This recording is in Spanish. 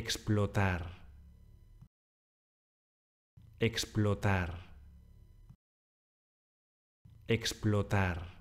explotar, explotar, explotar.